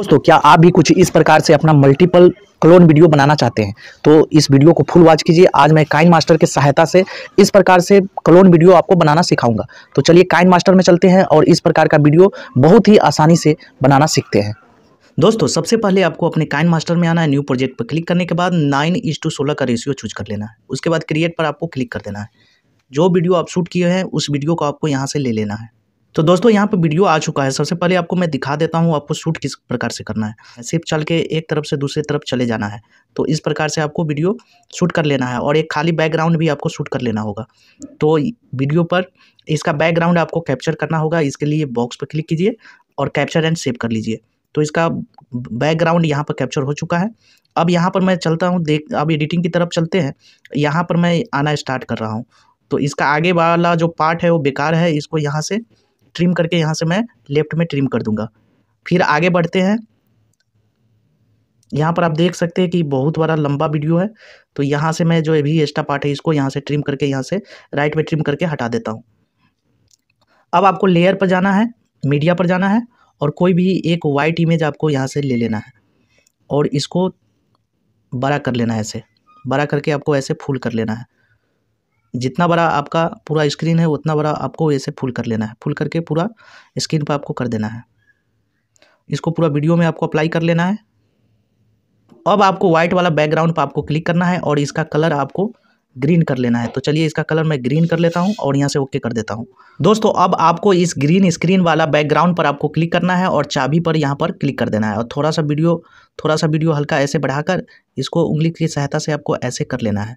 दोस्तों क्या आप भी कुछ इस प्रकार से अपना मल्टीपल क्लोन वीडियो बनाना चाहते हैं तो इस वीडियो को फुल वॉच कीजिए आज मैं काइन मास्टर की सहायता से इस प्रकार से क्लोन वीडियो आपको बनाना सिखाऊंगा तो चलिए काइन मास्टर में चलते हैं और इस प्रकार का वीडियो बहुत ही आसानी से बनाना सीखते हैं दोस्तों सबसे पहले आपको अपने काइन मास्टर में आना है न्यू प्रोजेक्ट पर क्लिक करने के बाद नाइन इज टू सोलह का रेशियो चूज कर लेना है उसके बाद क्रिएट पर आपको क्लिक कर देना है जो वीडियो आप शूट किए हैं उस वीडियो को आपको यहाँ से ले लेना है तो दोस्तों यहाँ पर वीडियो आ चुका है सबसे पहले आपको मैं दिखा देता हूँ आपको शूट किस प्रकार से करना है सिर्फ चल के एक तरफ से दूसरे तरफ चले जाना है तो इस प्रकार से आपको वीडियो शूट कर लेना है और एक खाली बैकग्राउंड भी आपको शूट कर लेना होगा तो वीडियो पर इसका बैकग्राउंड आपको कैप्चर करना होगा इसके लिए बॉक्स पर क्लिक कीजिए और कैप्चर एंड सेव कर लीजिए तो इसका बैकग्राउंड यहाँ पर कैप्चर हो चुका है अब यहाँ पर मैं चलता हूँ देख अब एडिटिंग की तरफ चलते हैं यहाँ पर मैं आना स्टार्ट कर रहा हूँ तो इसका आगे वाला जो पार्ट है वो बेकार है इसको यहाँ से ट्रिम करके यहाँ से मैं लेफ्ट में ट्रिम कर दूंगा फिर आगे बढ़ते हैं यहाँ पर आप देख सकते हैं कि बहुत बड़ा लंबा वीडियो है तो यहाँ से मैं जो अभी एक्स्ट्रा पार्ट है इसको यहाँ से ट्रिम करके यहाँ से राइट में ट्रिम करके हटा देता हूँ अब आपको लेयर पर जाना है मीडिया पर जाना है और कोई भी एक वाइट इमेज आपको यहाँ से ले लेना है और इसको बड़ा कर लेना है ऐसे बड़ा करके आपको ऐसे फुल कर लेना है जितना बड़ा आपका पूरा स्क्रीन है उतना बड़ा आपको ऐसे फुल कर लेना है फुल करके पूरा स्क्रीन पर आपको कर देना है इसको पूरा वीडियो में आपको अप्लाई कर लेना है अब आपको व्हाइट वाला बैकग्राउंड पर आपको क्लिक करना है और इसका कलर आपको ग्रीन कर लेना है तो चलिए इसका कलर मैं ग्रीन कर लेता हूँ और यहाँ से ओके कर देता हूँ दोस्तों अब आपको इस ग्रीन स्क्रीन वाला बैकग्राउंड पर आपको क्लिक करना है और चाबी पर यहाँ पर क्लिक कर देना है और थोड़ा सा वीडियो थोड़ा सा वीडियो हल्का ऐसे बढ़ाकर इसको उंगली की सहायता से आपको ऐसे कर लेना है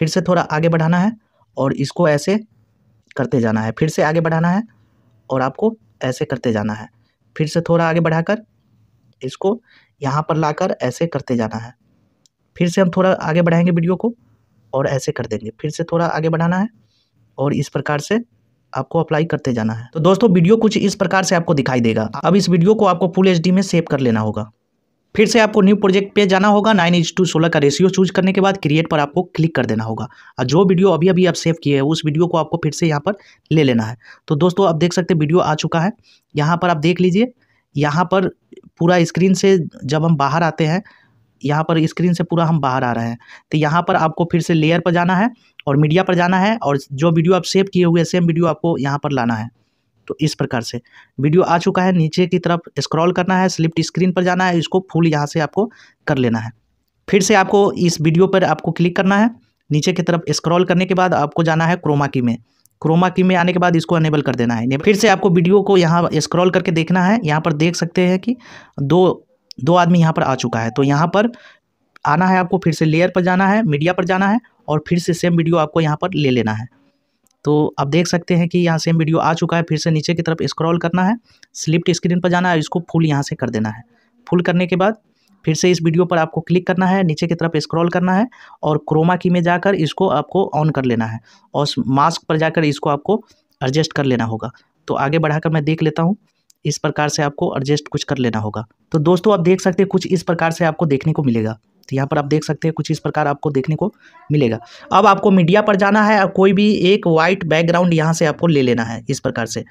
फिर से थोड़ा आगे बढ़ाना है और इसको ऐसे करते जाना है फिर से आगे बढ़ाना है और आपको ऐसे करते जाना है फिर से थोड़ा आगे बढ़ाकर इसको यहाँ पर लाकर ऐसे करते जाना है फिर से हम थोड़ा आगे बढ़ाएंगे वीडियो को और ऐसे कर देंगे फिर से थोड़ा आगे बढ़ाना है और इस प्रकार से आपको अप्लाई करते जाना है तो दोस्तों वीडियो कुछ इस प्रकार से आपको दिखाई देगा अब इस वीडियो को आपको फुल एच में सेव कर लेना होगा फिर से आपको न्यू प्रोजेक्ट पे जाना होगा नाइन इंच टू सोलह का रेशियो चूज करने के बाद क्रिएट पर आपको क्लिक कर देना होगा और जो वीडियो अभी अभी आप सेव किए हैं उस वीडियो को आपको फिर से यहाँ पर ले लेना है तो दोस्तों आप देख सकते वीडियो आ चुका है यहाँ पर आप देख लीजिए यहाँ पर पूरा स्क्रीन से जब हम बाहर आते हैं यहाँ पर स्क्रीन से पूरा हम बाहर आ रहे हैं तो यहाँ पर आपको फिर से लेयर पर जाना है और मीडिया पर जाना है और जो वीडियो आप सेव किए हुए सेम वीडियो आपको यहाँ पर लाना है तो इस प्रकार से वीडियो आ चुका है नीचे की तरफ स्क्रॉल करना है स्लिप्ट स्क्रीन पर जाना है इसको फुल यहाँ से आपको कर लेना है फिर से आपको इस वीडियो पर आपको क्लिक करना है नीचे की तरफ स्क्रॉल करने के बाद आपको जाना है क्रोमा की में क्रोमा की में आने के बाद इसको अनेबल कर देना है फिर से आपको वीडियो को यहाँ स्क्रॉल करके देखना है यहाँ पर देख सकते हैं कि दो दो आदमी यहाँ पर आ चुका है तो यहाँ पर आना है आपको फिर से लेयर पर जाना है मीडिया पर जाना है और फिर से सेम वीडियो आपको यहाँ पर ले लेना है तो आप देख सकते हैं कि यहाँ सेम वीडियो आ चुका है फिर से नीचे की तरफ स्क्रॉल करना है स्लिप्ट स्क्रीन पर जाना है इसको फुल यहाँ से कर देना है फुल करने के बाद फिर से इस वीडियो पर आपको क्लिक करना है नीचे की तरफ स्क्रॉल करना है और क्रोमा की में जाकर इसको आपको ऑन कर लेना है और मास्क पर जाकर इसको आपको एडजस्ट कर लेना होगा तो आगे बढ़ाकर मैं देख लेता हूँ इस प्रकार से आपको एडजस्ट कुछ कर लेना होगा तो दोस्तों आप देख सकते हैं कुछ इस प्रकार से आपको देखने को मिलेगा तो यहाँ पर आप देख सकते हैं कुछ इस प्रकार आपको देखने को मिलेगा अब आपको मीडिया पर जाना है कोई भी एक वाइट बैकग्राउंड यहाँ से आपको ले लेना है इस प्रकार से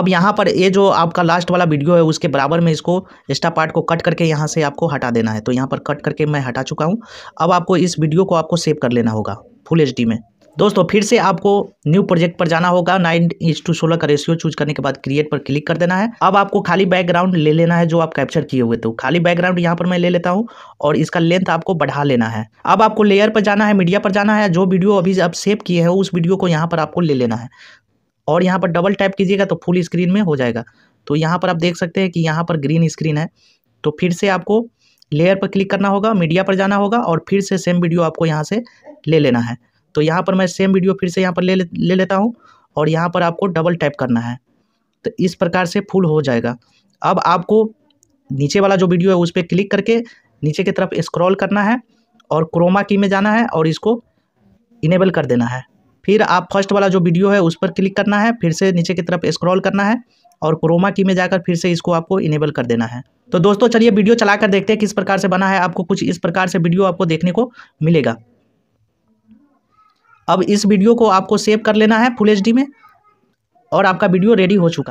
अब यहाँ पर ये जो आपका लास्ट वाला वीडियो है उसके बराबर में इसको एक्स्ट्रा पार्ट को कट करके यहाँ से आपको हटा देना है तो यहाँ पर कट करके मैं हटा चुका हूँ अब आपको इस वीडियो को आपको सेव कर लेना होगा फुल एच में दोस्तों फिर से आपको न्यू प्रोजेक्ट पर जाना होगा नाइन इंच टू सोलह का रेशियो चूज करने के बाद क्रिएट पर क्लिक कर देना है अब आपको खाली बैकग्राउंड ले लेना है जो आप कैप्चर किए हुए तो खाली बैकग्राउंड यहाँ पर मैं ले लेता हूँ और इसका लेंथ आपको बढ़ा लेना है अब आपको लेयर पर जाना है मीडिया पर जाना है जो वीडियो अभी आप सेव किए हैं उस वीडियो को यहाँ पर आपको ले लेना है और यहाँ पर डबल टाइप कीजिएगा तो फुल स्क्रीन में हो जाएगा तो यहाँ पर आप देख सकते हैं कि यहाँ पर ग्रीन स्क्रीन है तो फिर से आपको लेयर पर क्लिक करना होगा मीडिया पर जाना होगा और फिर से सेम वीडियो आपको यहाँ से ले लेना है तो यहाँ पर मैं सेम वीडियो फिर से यहाँ पर ले ले, लेता हूँ और यहाँ पर आपको डबल टैप करना है तो इस प्रकार से फुल हो जाएगा अब आपको नीचे वाला जो वीडियो है उस पर क्लिक करके नीचे की तरफ स्क्रॉल करना है और क्रोमा की में जाना है और इसको इनेबल कर देना है फिर आप फर्स्ट वाला जो वीडियो है उस पर क्लिक करना है फिर से नीचे की तरफ स्क्रॉल करना है और क्रोमा की में जाकर फिर से इसको आपको इनेबल कर देना है तो दोस्तों चलिए वीडियो चलाकर देखते हैं किस प्रकार से बना है आपको कुछ इस प्रकार से वीडियो आपको देखने को मिलेगा अब इस वीडियो को आपको सेव कर लेना है फुल एच में और आपका वीडियो रेडी हो चुका